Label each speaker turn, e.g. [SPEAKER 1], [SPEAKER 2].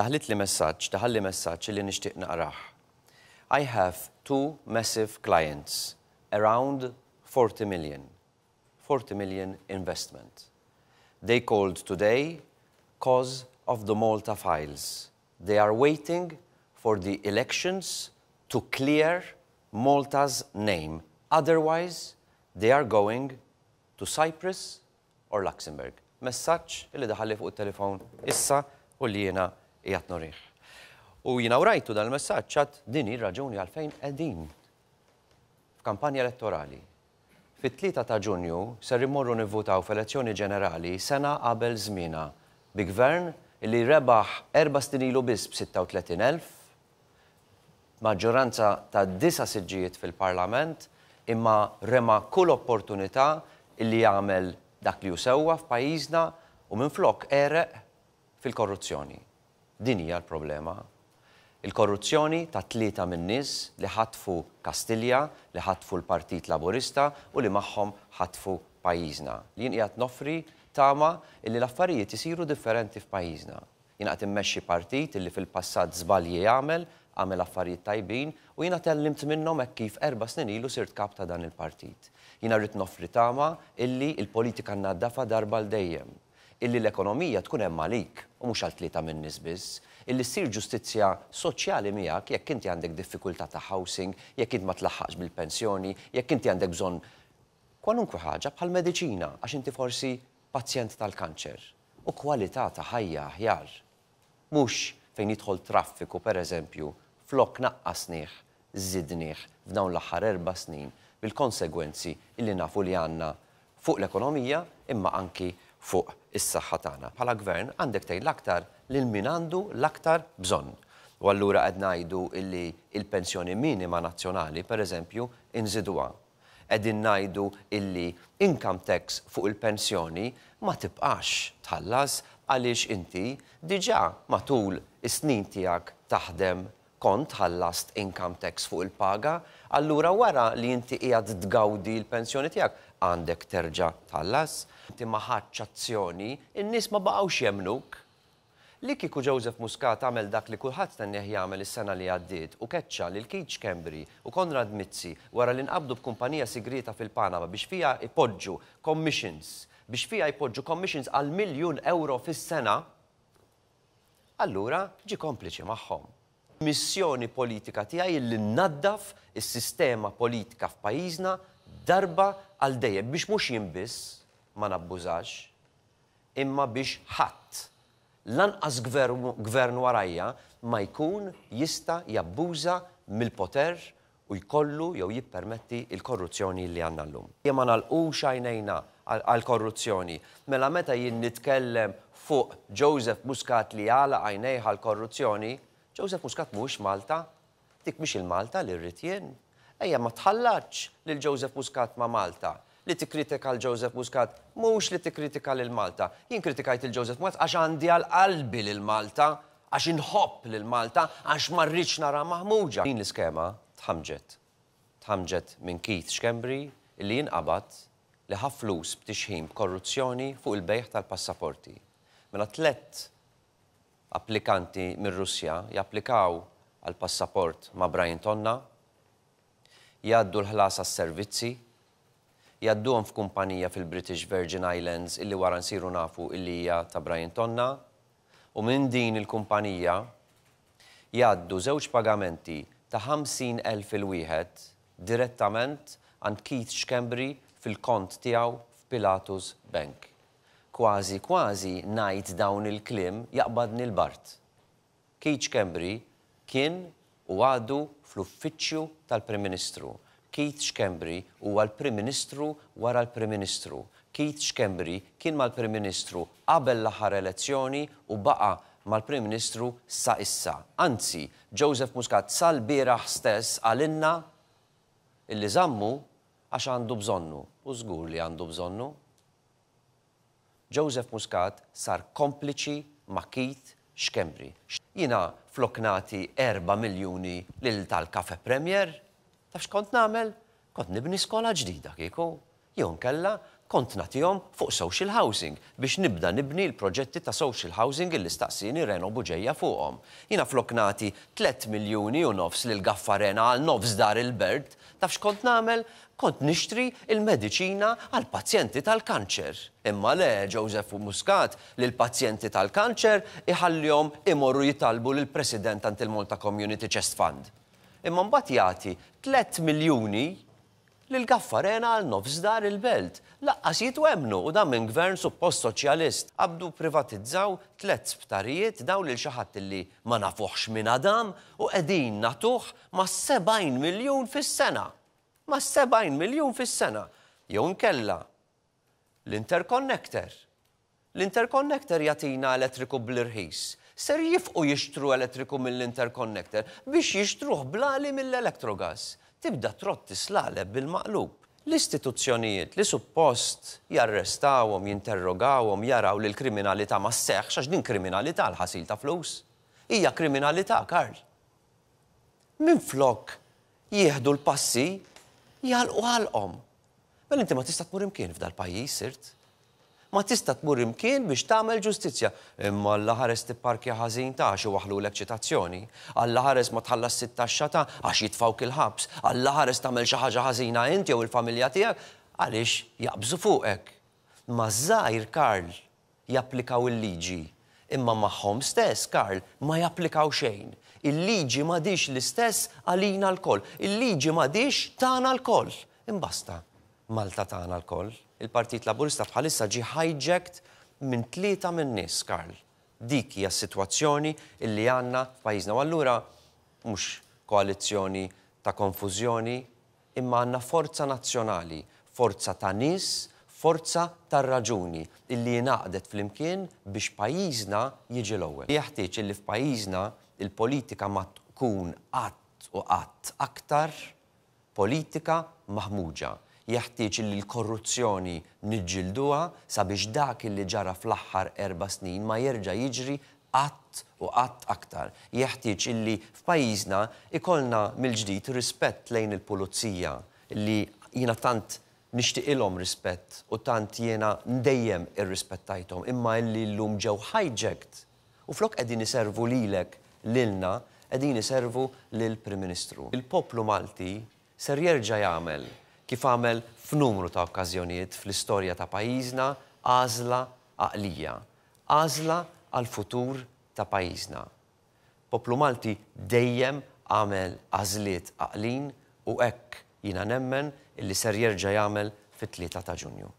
[SPEAKER 1] daħlit li daħal li messaċ li nishtiq naqraħ. I have two massive clients, around 40 million. 40 million investment. They called today cause of the Malta files. They are waiting for the elections to clear Malta's name. Otherwise, they are going to Cyprus or Luxembourg. Messaċ illi daħalli fuq il-telefon issa u li jena jgħat norriħ. U jina urajtu dal-messagġ ċat dini raġuni għalfejn edin f'kampanja elettorali. fit tlita ta' ġunju ser immorru nivvutaw f'elezzjoni ġenerali sena qabel żmina bi gvern li rebaħ erba' stinilu biss b-36,000, maġġoranza ta' disa siġġijiet fil-parlament, imma rema kull opportunità li jagħmel dak li jusewwa f'pajjiżna u minflok ereq fil-korruzzjoni. Din hija l-problema. Il-korruzzjoni ta' tlieta minn nies li ħatfu Kastilja, li ħatfu l-Partit Laburista u li magħhom ħatfu pajjiżna. Li jien qiegħed nofri tama illi l-affarijiet isiru differenti f'pajjiżna. Jien qed immexxi partit illi fil-passat żbalji jagħmel, għamel affarijiet tajbin u jiena tellimt minnhom hekk kif erba' snin ilu sirt kap ta' dan il-partit. Jiena rrid nofri tama illi il-politika nnaddafa darba l dejjem illi l-ekonomija tkun hemm għalik u mhux għal tlieta minn biss, illi ssir ġustizzja soċjali miegħek jekk inti għandek diffikultà ta' housing, jekk int ma tlaħħaqx bil-pensjoni, jekk inti għandek bżonn kwalunkwe ħaġa bħal mediċina għax inti forsi pazjent tal-kanċer u kwalità ta' ħajja aħjar. Mhux fejn jidħol traffiku pereżempju flok naqqasnieh, zidnieh f'dawn l-aħħar erba' snin bil-konsegwenzi illi nafu li għandna fuq l-ekonomija imma anki fuq is-saħħa tagħna. Bħala gvern għandek tgħid l-aktar lil min għandu l-aktar bżonn. U allura qed ngħidu illi il-pensjoni minima nazzjonali, pereżempju, inżidwa. Qegħdin ngħidu illi income tax fuq il-pensjoni ma tibqax tħallas għaliex inti diġà matul is-snin tiegħek taħdem kont ħallast income tax fuq il-paga, allura wara li inti qiegħed tgawdi l-pensjoni tiegħek għandek terġa' tħallas, inti ma azzjoni, in-nies ma baqgħux jemnuk. Li kiku Joseph Muscat għamel dak li kulħadd tenneħ jagħmel is-sena li għaddiet u keċċa lil Keach Kembri u Konrad Mitzi wara li nqabdu b'kumpanija sigrita fil-Panama biex fija ipoġġu commissions biex fija jpoġġu commissions għal miljun euro fis-sena, allura ġi kompliċi magħhom. Missjoni politika tiegħi li naddaf is-sistema politika f'pajjiżna darba għal dejjem biex mhux jinbiss ma nabbużax, imma biex ħadd lanqas gvern warajja ma jkun jista jabbuża mill-poter u jkollu jew jippermetti il-korruzzjoni li għandna llum. Jien ma nalqux għajnejna għal-korruzzjoni. Mela meta jien nitkellem fuq Joseph Muscat li għala għajnejħa l-korruzzjoni, Joseph Muscat mux Malta, dik mux il-Malta li rritjen. Ejja ma li lil Joseph Muscat ma Malta li tikkritika l-Joseph Muscat, mux li tikkritika l-Malta. Jien kritikajt l joseph Muscat għax għandi għal-qalbi l-Malta, għax inħobb l-Malta, għax marriċ nara maħmuġa. Din l-iskema tħamġet. Tħamġet minn Keith Xkembri li jinqabad li ħaflus b'tixħim korruzzjoni fuq il-bejħ tal-passaporti. Mela tlett applikanti mir russja japplikaw għal passaport ma' Brian Tonna, jaddu l-ħlas għas-servizzi, jaddu f'kumpanija fil-British Virgin Islands illi wara nsiru nafu illi hija ta' Brian Tonna, u minn din il-kumpanija jaddu żewġ pagamenti ta' 50,000 il-wieħed direttament għand Keith Xkembri fil-kont tiegħu f'Pilatus Bank kważi kważi najt dawn il-klim jaqbadni l-bart. Keach Kembri kien u għadu fl-uffiċċju tal-Prim Ministru. Keith Kembri huwa l-Prim Ministru wara l-Prim Ministru. Keith Kembri kien mal-Prim Ministru qabel l-aħħar elezzjoni u baqa' mal-Prim Ministru sa issa. Anzi, Joseph Muscat sal-bieraħ stess għalinna illi zammu għax għandu bżonnu. U żgur li għandu bżonnu. Joseph Muscat sar kompliċi ma' Keith Xkembri. Jina floknati 4 miljoni lil tal-kafe Premier, tafx kont namel, kont nibni skola ġdida kieku. Jon kella kont natijom fuq social housing biex nibda nibni l-proġetti ta' social housing il istaqsini Reno Buġeja fuqhom. Jina flok nati 3 miljoni u nofs lil gaffarena għal nofs dar il bert tafx kont namel kont nixtri il-medicina għal pazjenti tal-kanċer. Imma le, Joseph Muscat, li l-pazjenti tal-kanċer iħallihom imorru jitalbu l-President antil multa Community Chest Fund. Imma mbagħad jagħti 3 miljuni l-gaffarena għal nofsdar il-belt. Laqqas jitwemnu u dan minn gvern suppost soċjalist għabdu privatizzaw tlet sptarijiet daw li xaħat li ma nafuħx minn adam u edin natuħ ma 70 miljon fis-sena. Ma 70 miljon fis-sena. Jon kella l-interconnector. L-interconnector jatina elettriku bl-irħis ser jifqu jixtru elettriku mill-interconnector biex jishtruħ blali mill-elektrogas tibda trotti slaleb bil-maqlub. L-istituzzjonijiet li suppost jarrestawhom, jinterrogawhom, jaraw li l-kriminalità ma sseħħx għax din kriminalità l-ħasil ta' flus. Hija kriminalità, Karl. Min flok jieħdu l-passi jgħalqu għalqhom. Mel inti ma tista' tmur imkien f'dal pajjiż sirt ma tista' tmur imkien biex tagħmel ġustizzja. Imma alla ħares tipparkja ħażin ta' xi waħlu l eċitazzjoni alla ħares ma tħallas sittaxxa ta' għax jitfawk il-ħabs, alla ħares tagħmel xi ħaġa ħażina int jew il-familja tiegħek għaliex jaqbżu fuqek. Ma żgħir Karl japplikaw il-liġi, imma magħhom stess Karl ma japplikaw xejn. Il-liġi ma dix l-istess għalina l-koll. Il-liġi ma dix tana l-koll. Imbasta, Malta tana l-koll il-Partit Laburista bħalissa ġi hijacked minn tlieta minn nies, Karl. Dik hija s-sitwazzjoni illi għandna f'pajjiżna. U allura mhux koalizzjoni ta' konfużjoni, imma għandna forza nazzjonali, forza ta' nies, forza tar raġuni illi jinaqdet fl-imkien biex pajjiżna jiġi l-ewwel. Jeħtieġ illi f'pajjiżna il-politika ma tkun qatt u qatt aktar politika maħmuġa jeħtieġ li l-korruzzjoni niġġilduha sabiex dak li ġara fl-aħħar erba snin ma jerġa' jiġri qatt u qatt aktar. Jeħtieġ illi f'pajjiżna ikolna mill-ġdid rispett lejn il-pulizija li jiena tant nixtiqilhom rispett u tant jiena ndejjem irrispettajthom imma illi llum ġew hijacked u flok qegħdin iservu lilek lilna qegħdin iservu lil Prim Ministru. Il-poplu Malti ser jerġa' jagħmel kif għamel f'numru ta' okkażjonijiet fl-istorja ta' pajjiżna għażla għaqlija, Għazla għal futur ta' pajjiżna. Poplu Malti dejjem għamel għażliet għaqlin u hekk jina nemmen illi ser jerġa' jagħmel fit-3 ta' Ġunju.